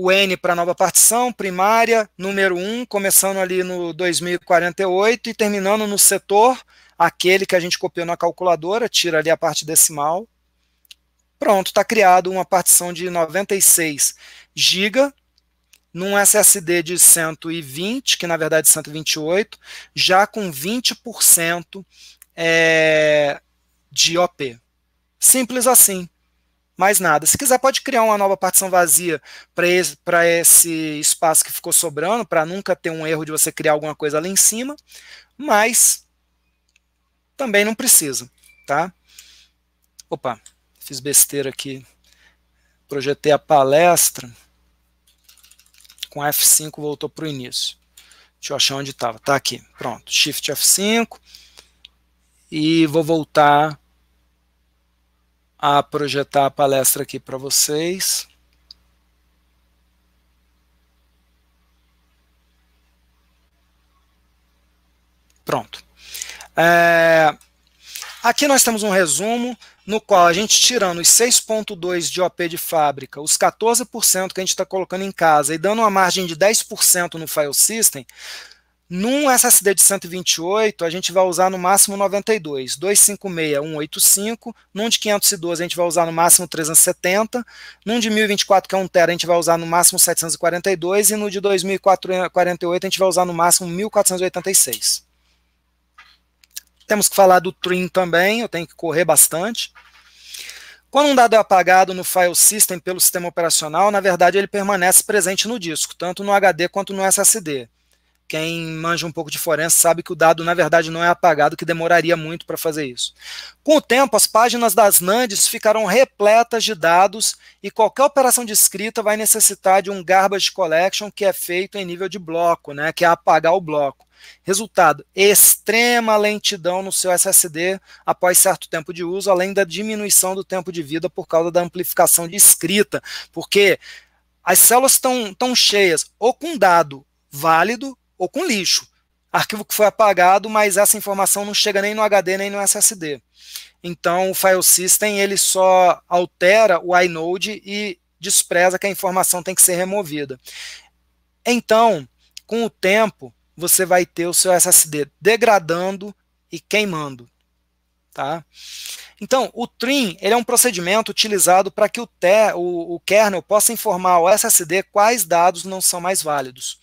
S2: o N para a nova partição, primária, número 1, começando ali no 2048 e terminando no setor, aquele que a gente copiou na calculadora, tira ali a parte decimal. Pronto, está criado uma partição de 96 GB num SSD de 120, que na verdade é 128, já com 20% é, eh, de OP. Simples assim mais nada. Se quiser, pode criar uma nova partição vazia para esse, espaço que ficou sobrando, para nunca ter um erro de você criar alguma coisa ali em cima, mas também não precisa, tá? Opa, fiz besteira aqui. Projetei a palestra. Com F5 voltou para o início. Deixa eu achar onde estava. Tá aqui. Pronto. Shift F5. E vou voltar a projetar a palestra aqui para vocês. Pronto. É, aqui nós temos um resumo no qual a gente tirando os 6,2% de OP de fábrica, os 14% que a gente está colocando em casa e dando uma margem de 10% no file system, num SSD de 128, a gente vai usar no máximo 92, 256, 185. Num de 512, a gente vai usar no máximo 370. Num de 1024, que é 1 tera, a gente vai usar no máximo 742. E no de 2048, a gente vai usar no máximo 1486. Temos que falar do trim também, eu tenho que correr bastante. Quando um dado é apagado no file system pelo sistema operacional, na verdade ele permanece presente no disco, tanto no HD quanto no SSD. Quem manja um pouco de forense sabe que o dado, na verdade, não é apagado, que demoraria muito para fazer isso. Com o tempo, as páginas das NANDs ficarão repletas de dados e qualquer operação de escrita vai necessitar de um garbage collection que é feito em nível de bloco, né, que é apagar o bloco. Resultado: extrema lentidão no seu SSD após certo tempo de uso, além da diminuição do tempo de vida por causa da amplificação de escrita, porque as células estão tão cheias ou com dado válido ou com lixo. Arquivo que foi apagado, mas essa informação não chega nem no HD nem no SSD. Então, o file system ele só altera o inode e despreza que a informação tem que ser removida. Então, com o tempo, você vai ter o seu SSD degradando e queimando. Tá? Então, o trim ele é um procedimento utilizado para que o, te, o, o kernel possa informar ao SSD quais dados não são mais válidos.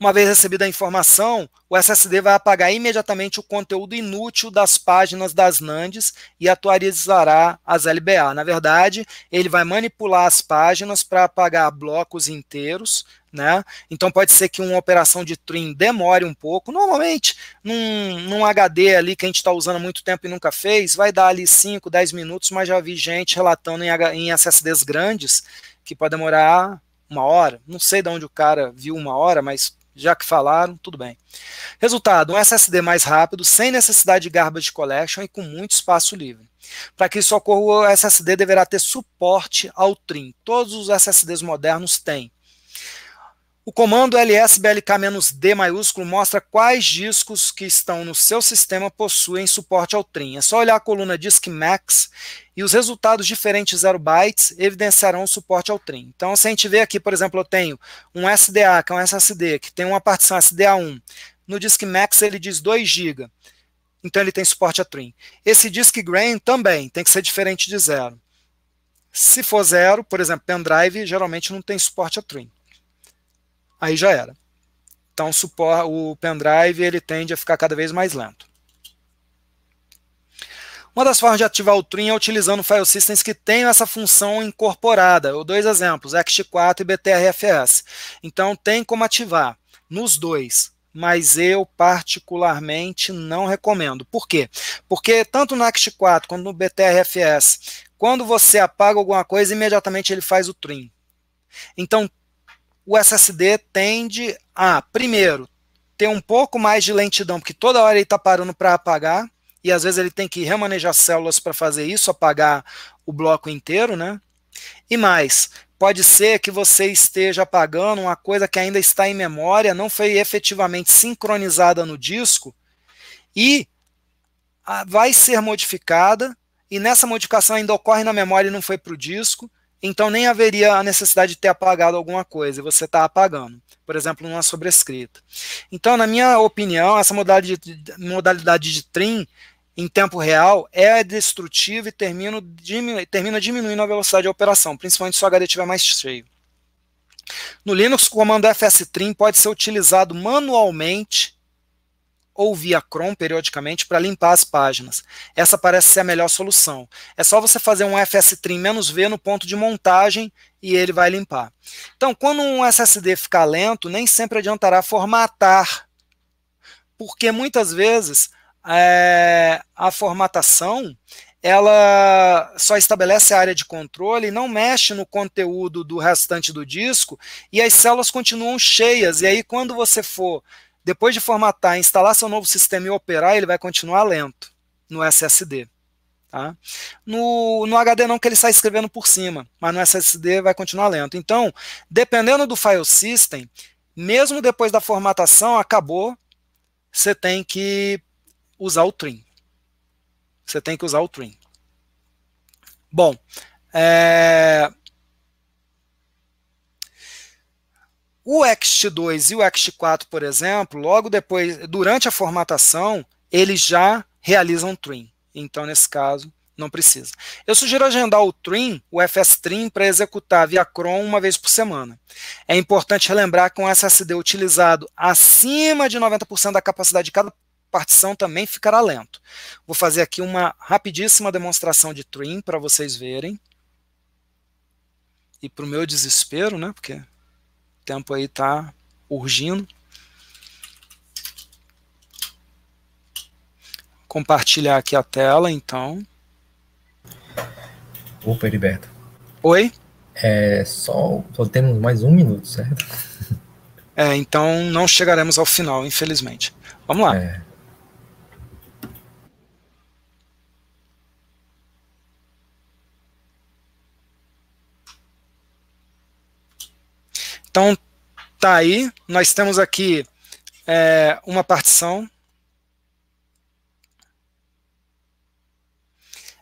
S2: Uma vez recebida a informação, o SSD vai apagar imediatamente o conteúdo inútil das páginas das NANDs e atualizará as LBA. Na verdade, ele vai manipular as páginas para apagar blocos inteiros, né? Então pode ser que uma operação de trim demore um pouco. Normalmente, num, num HD ali que a gente está usando há muito tempo e nunca fez, vai dar ali 5, 10 minutos, mas já vi gente relatando em, em SSDs grandes que pode demorar uma hora. Não sei de onde o cara viu uma hora, mas já que falaram, tudo bem. Resultado, um SSD mais rápido, sem necessidade de garbage collection e com muito espaço livre. Para que isso ocorra, o SSD deverá ter suporte ao trim. Todos os SSDs modernos têm, o comando lsblk-d maiúsculo mostra quais discos que estão no seu sistema possuem suporte ao TRIM. É só olhar a coluna Disk Max e os resultados diferentes 0 bytes evidenciarão o suporte ao TRIM. Então, se a gente vê aqui, por exemplo, eu tenho um SDA, que é um SSD, que tem uma partição SDA1. No Disk Max ele diz 2 GB. Então, ele tem suporte a TRIM. Esse Disk Grain também tem que ser diferente de zero. Se for zero, por exemplo, pendrive, geralmente não tem suporte a TRIM aí já era. Então o pendrive ele tende a ficar cada vez mais lento. Uma das formas de ativar o Trim é utilizando file systems que tenham essa função incorporada. Eu dois exemplos, X4 e BTRFS. Então tem como ativar nos dois, mas eu particularmente não recomendo. Por quê? Porque tanto no Act 4 quanto no BTRFS, quando você apaga alguma coisa, imediatamente ele faz o Trim. Então o SSD tende a, primeiro, ter um pouco mais de lentidão, porque toda hora ele está parando para apagar, e às vezes ele tem que remanejar células para fazer isso, apagar o bloco inteiro, né? E mais, pode ser que você esteja apagando uma coisa que ainda está em memória, não foi efetivamente sincronizada no disco, e vai ser modificada, e nessa modificação ainda ocorre na memória e não foi para o disco, então nem haveria a necessidade de ter apagado alguma coisa, e você está apagando, por exemplo, numa sobrescrita. Então, na minha opinião, essa modalidade de, modalidade de trim em tempo real é destrutiva e termina, diminu, termina diminuindo a velocidade de operação, principalmente se o HD estiver mais cheio. No Linux, o comando fstrim pode ser utilizado manualmente ou via Chrome periodicamente para limpar as páginas. Essa parece ser a melhor solução. É só você fazer um fstrim v no ponto de montagem e ele vai limpar. Então, quando um SSD ficar lento, nem sempre adiantará formatar, porque muitas vezes é, a formatação ela só estabelece a área de controle, não mexe no conteúdo do restante do disco e as células continuam cheias. E aí, quando você for depois de formatar, instalar seu novo sistema e operar, ele vai continuar lento no SSD. Tá? No, no HD não, que ele está escrevendo por cima, mas no SSD vai continuar lento. Então, dependendo do file system, mesmo depois da formatação, acabou, você tem que usar o trim. Você tem que usar o trim. Bom, é, O EXT2 e o EXT4, por exemplo, logo depois, durante a formatação, eles já realizam trim. Então, nesse caso, não precisa. Eu sugiro agendar o trim, o FS-trim, para executar via cron uma vez por semana. É importante relembrar que um SSD utilizado acima de 90% da capacidade de cada partição também ficará lento. Vou fazer aqui uma rapidíssima demonstração de trim para vocês verem. E para o meu desespero, né? Porque tempo aí tá urgindo. Compartilhar aqui a tela, então.
S1: Opa, Heriberto. Oi? É só, só temos mais um minuto, certo?
S2: É, então não chegaremos ao final, infelizmente. Vamos lá. É. Então, tá aí. Nós temos aqui é, uma partição.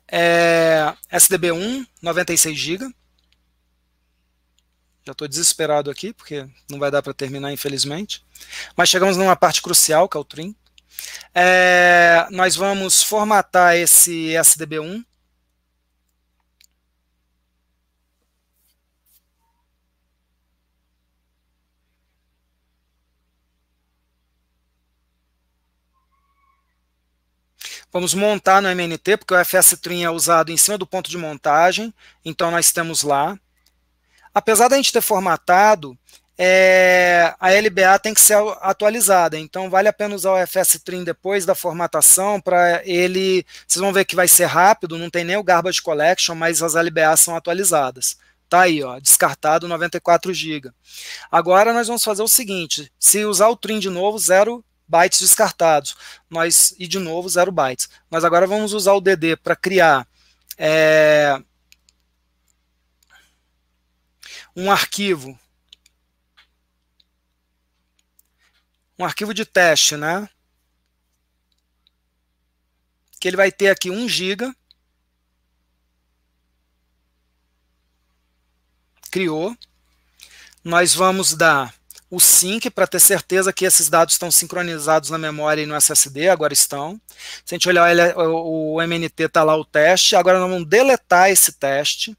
S2: É, SDB1, 96 GB. Já estou desesperado aqui, porque não vai dar para terminar, infelizmente. Mas chegamos numa parte crucial, que é o trim. É, nós vamos formatar esse SDB1 Vamos montar no MNT, porque o FS Trim é usado em cima do ponto de montagem, então nós temos lá. Apesar da gente ter formatado, é, a LBA tem que ser atualizada, então vale a pena usar o FS Trim depois da formatação para ele. Vocês vão ver que vai ser rápido, não tem nem o Garbage Collection, mas as LBAs são atualizadas. Tá aí, ó, descartado 94 GB. Agora nós vamos fazer o seguinte: se usar o trim de novo, zero bytes descartados. Nós, e de novo, zero bytes. Mas agora vamos usar o DD para criar é, um arquivo. Um arquivo de teste, né? Que ele vai ter aqui 1 GB. Criou. Nós vamos dar o sync para ter certeza que esses dados estão sincronizados na memória e no SSD, agora estão. Se a gente olhar é, o MNT, está lá o teste, agora nós vamos deletar esse teste.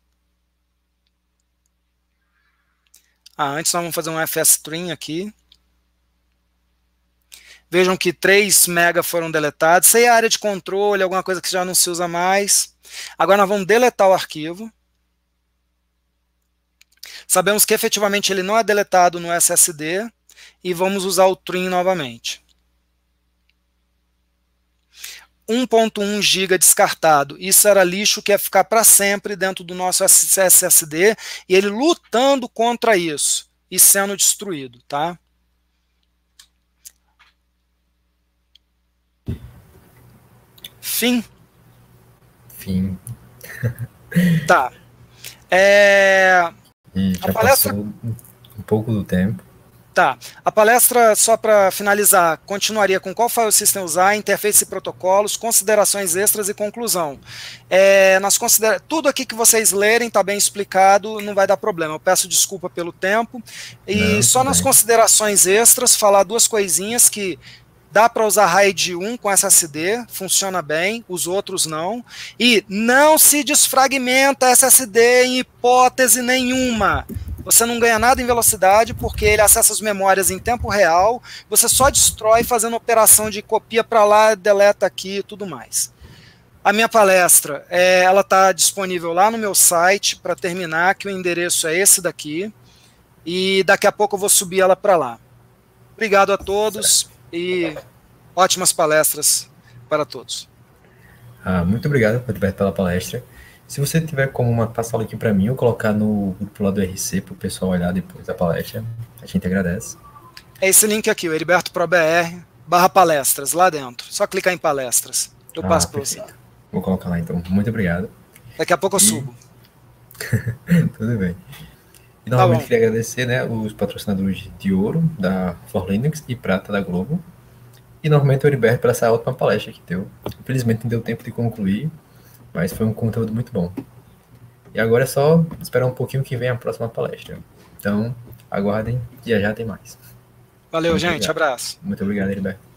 S2: Ah, antes nós vamos fazer um FSTrim aqui. Vejam que 3 mega foram deletados. Isso aí é área de controle, alguma coisa que já não se usa mais. Agora nós vamos deletar o arquivo. Sabemos que efetivamente ele não é deletado no SSD e vamos usar o trim novamente. 1.1 GB descartado. Isso era lixo que ia ficar para sempre dentro do nosso SSD e ele lutando contra isso e sendo destruído, tá?
S1: Fim. Fim.
S2: tá. É,
S1: Hum, já a palestra... passou um pouco do tempo.
S2: Tá. A palestra, só para finalizar, continuaria com qual file system usar, interface e protocolos, considerações extras e conclusão. É, nas considera Tudo aqui que vocês lerem está bem explicado, não vai dar problema. Eu peço desculpa pelo tempo. E não, só nas bem. considerações extras, falar duas coisinhas que Dá para usar RAID 1 com SSD, funciona bem, os outros não. E não se desfragmenta SSD em hipótese nenhuma. Você não ganha nada em velocidade porque ele acessa as memórias em tempo real, você só destrói fazendo operação de copia para lá, deleta aqui e tudo mais. A minha palestra, é, ela está disponível lá no meu site para terminar, que o endereço é esse daqui. E daqui a pouco eu vou subir ela para lá. Obrigado a todos e ótimas
S1: palestras para todos. Ah, muito obrigado, Adberto, pela palestra. Se você tiver como uma passá-la aqui para mim, eu colocar no grupo lá do RC para o pessoal olhar depois da palestra, a gente agradece.
S2: É esse link aqui, o Heriberto BR, barra palestras, lá dentro. Só clicar em palestras. Eu ah, passo para você.
S1: Vou colocar lá então. Muito obrigado.
S2: Daqui a pouco eu subo.
S1: Tudo bem. E novamente tá queria agradecer né, os patrocinadores de ouro da For Linux e prata da Globo. E novamente o Heriberto para essa última palestra que deu. Infelizmente não deu tempo de concluir, mas foi um conteúdo muito bom. E agora é só esperar um pouquinho que vem a próxima palestra. Então, aguardem, já já tem mais.
S2: Valeu, Muito gente. Obrigado.
S1: Abraço. Muito obrigado, Heriberto.